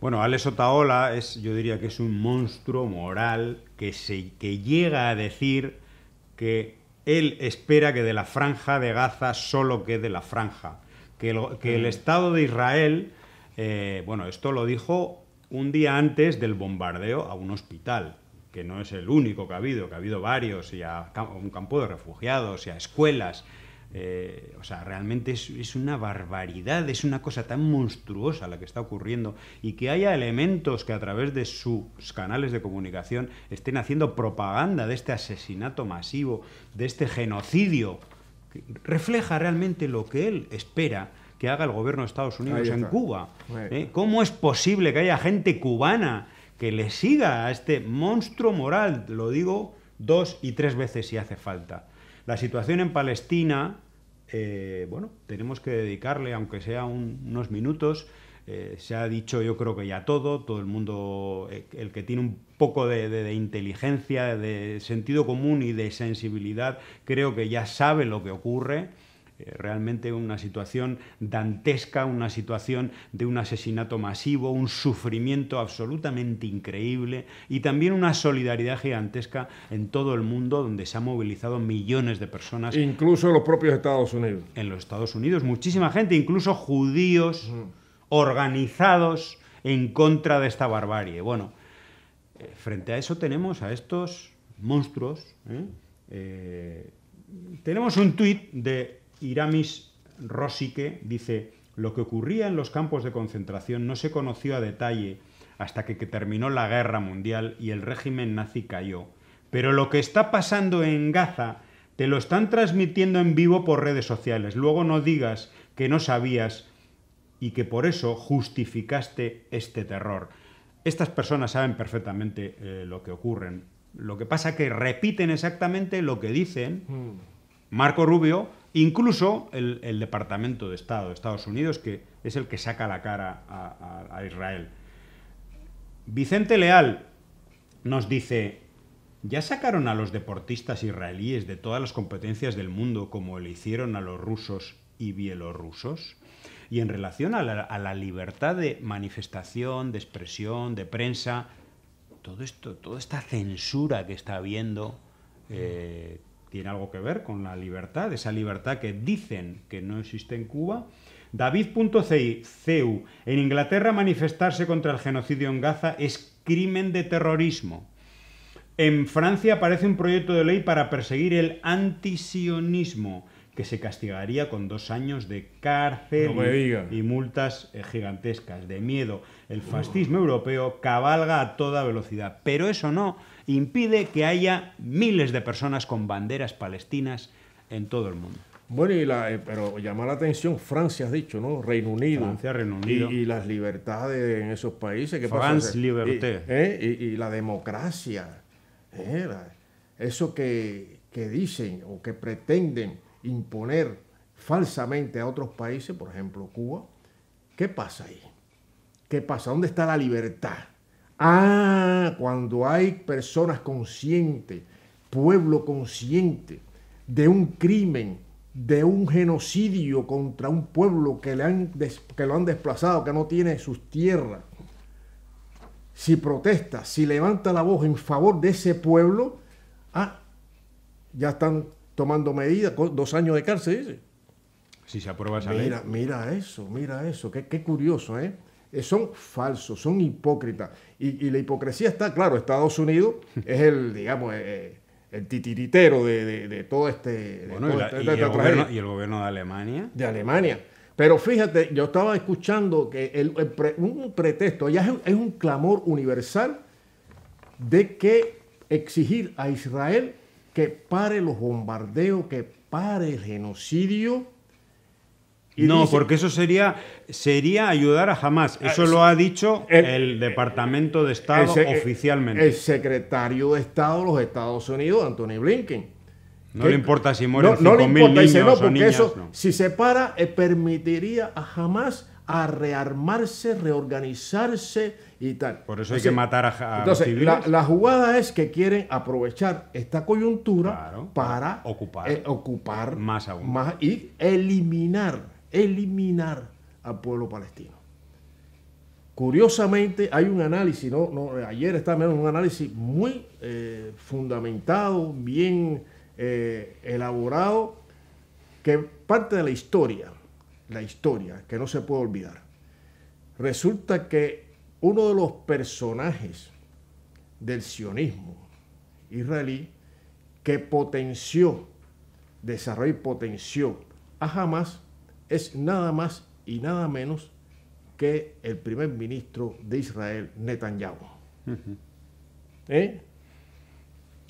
Bueno, Alex Otaola es, yo diría que es un monstruo moral que, se, que llega a decir que él espera que de la franja de Gaza solo quede la franja, que, el mm. Estado de Israel, eh, bueno, esto lo dijo un día antes del bombardeo a un hospital, que no es el único que ha habido, que ha habido varios, y a un campo de refugiados, y a escuelas, eh, o sea, realmente es, una barbaridad, es una cosa tan monstruosa la que está ocurriendo y que haya elementos que a través de sus canales de comunicación estén haciendo propaganda de este asesinato masivo, de este genocidio, refleja realmente lo que él espera que haga el gobierno de Estados Unidos en Cuba. ¿eh? ¿Cómo es posible que haya gente cubana que le siga a este monstruo moral? Lo digo dos y tres veces si hace falta. La situación en Palestina eh, bueno, tenemos que dedicarle, aunque sea unos minutos, eh, se ha dicho yo creo que ya todo, todo el mundo, eh, el que tiene un poco de, inteligencia, de sentido común y de sensibilidad, creo que ya sabe lo que ocurre eh, realmente una situación dantesca, una situación de un asesinato masivo, un sufrimiento absolutamente increíble y también una solidaridad gigantesca en todo el mundo donde se han movilizado millones de personas. Incluso en los propios Estados Unidos. En los Estados Unidos, muchísima gente, incluso judíos organizados en contra de esta barbarie. Bueno, eh, frente a eso tenemos a estos monstruos. ¿eh? tenemos un tuit de Iramis Rosique dice, lo que ocurría en los campos de concentración no se conoció a detalle hasta que, terminó la guerra mundial y el régimen nazi cayó. Pero lo que está pasando en Gaza te lo están transmitiendo en vivo por redes sociales. Luego no digas que no sabías y que por eso justificaste este terror. Estas personas saben perfectamente eh, lo que ocurren. Lo que pasa que repiten exactamente lo que dicen mm. Marco Rubio Incluso el, Departamento de Estado de Estados Unidos, que es el que saca la cara a, Israel. Vicente Leal nos dice, ¿ya sacaron a los deportistas israelíes de todas las competencias del mundo como le hicieron a los rusos y bielorrusos? Y en relación a la, libertad de manifestación, de expresión, de prensa, todo esto, toda esta censura que está habiendo, eh, tiene algo que ver con la libertad, esa libertad que dicen que no existe en Cuba. David.cu, en Inglaterra manifestarse contra el genocidio en Gaza es crimen de terrorismo. En Francia aparece un proyecto de ley para perseguir el antisionismo que se castigaría con dos años de cárcel y multas eh, gigantescas, de miedo. El fascismo europeo cabalga a toda velocidad, pero eso no impide que haya miles de personas con banderas palestinas en todo el mundo. Bueno, eh, pero llama la atención, Francia has dicho, ¿no? Reino Unido. Francia, Reino Unido. Y, las libertades en esos países. ¿qué France, pasa? liberté. Eh, y, la democracia. eso que, que, dicen o que pretenden imponer falsamente a otros países, por ejemplo Cuba, ¿qué pasa ahí? ¿Qué pasa? ¿Dónde está la libertad? Ah, cuando hay personas conscientes, pueblo consciente de un crimen, de un genocidio contra un pueblo que, le han, que lo han desplazado, que no tiene sus tierras, si protesta, si levanta la voz en favor de ese pueblo, ah, ya están tomando medidas, dos años de cárcel, dice. Si se aprueba esa mira, ley. Mira eso, mira eso, qué, qué curioso, ¿eh? eh son falsos, son hipócritas. Y, la hipocresía está, claro, Estados Unidos es el, digamos, eh, eh, el titiritero de, todo este... este y, el gobierno, de Alemania. De Alemania. Pero fíjate, yo estaba escuchando que un pretexto, ya es, es un clamor universal de que exigir a Israel que pare los bombardeos, que pare el genocidio. no, porque eso sería, sería ayudar a jamás. Ah, eso lo ha dicho el, Departamento de Estado eh, oficialmente. El secretario de Estado de los Estados Unidos, Anthony Blinken. No le importa si mueren no, 5.000 no niños no, o niñas, Si se para, eh, permitiría a jamás a rearmarse, reorganizarse y tal. Por eso hay que matar a, los civiles. La, jugada es que quieren aprovechar esta coyuntura para eh, ocupar, ocupar más aún. Más, y eliminar, eliminar al pueblo palestino. Curiosamente, hay un análisis, ¿no? ayer estaba en un análisis muy eh, fundamentado, bien eh, elaborado, que parte de la historia la historia que no se puede olvidar. Resulta que uno de los personajes del sionismo israelí que potenció, desarrolló y potenció a Hamas es nada más y nada menos que el primer ministro de Israel, Netanyahu. ¿Eh?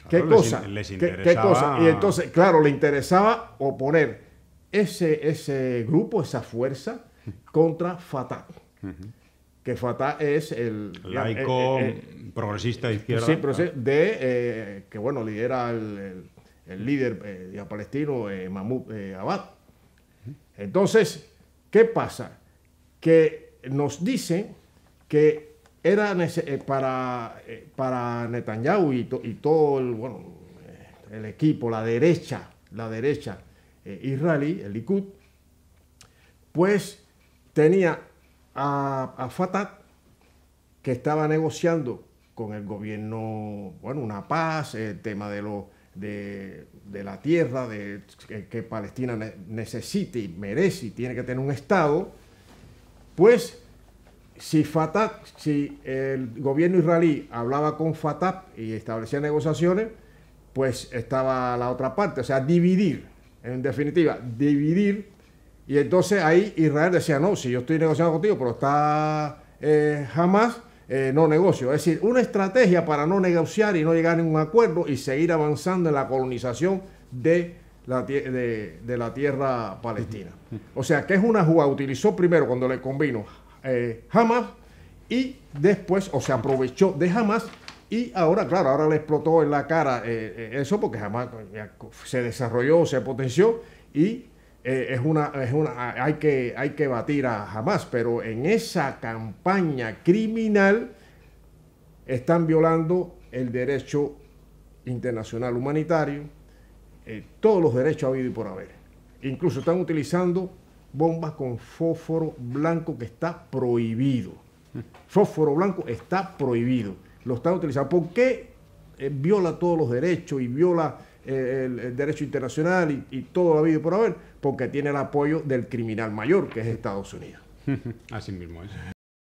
¿Qué, cosa? ¿Qué cosa? Y entonces, claro, le interesaba oponer ese, grupo, esa fuerza contra Fatah. Que Fatah es el... Laico, eh, eh, eh, progresista de izquierda. Sí, de, que bueno, lidera el, el, líder palestino Mahmoud Abad. Entonces, ¿qué pasa? Que nos dice que era para, para Netanyahu y, todo el, bueno, el equipo, la derecha, la derecha, eh, israelí, el Likud, pues tenía a, Fatah que estaba negociando con el gobierno, bueno, una paz, el tema de de, la tierra de, que, Palestina necesite y merece y tiene que tener un Estado, pues si Fatah, si el gobierno israelí hablaba con Fatah y establecía negociaciones, pues estaba la otra parte, o sea, dividir en definitiva, dividir. Y entonces ahí Israel decía, no, si yo estoy negociando contigo, pero está jamás, eh, eh, no negocio. Es decir, una estrategia para no negociar y no llegar a un acuerdo y seguir avanzando en la colonización de la, de, la tierra palestina. O sea, que es una jugada, utilizó primero cuando le convino eh, Hamas y después, o se aprovechó de Hamas y ahora, claro, ahora le explotó en la cara eh, eh, eso porque jamás pues, se desarrolló, se potenció y eh, es una, es una, hay, que, hay que batir a jamás. Pero en esa campaña criminal están violando el derecho internacional humanitario, todos los derechos habidos y por haber. Incluso están utilizando bombas con fósforo blanco que está prohibido. Mm. Fósforo blanco está prohibido lo están utilizando. ¿Por qué eh, viola todos los derechos y viola eh, el, derecho internacional y, todo lo habido por haber? Porque tiene el apoyo del criminal mayor, que es Estados Unidos. Así mismo es.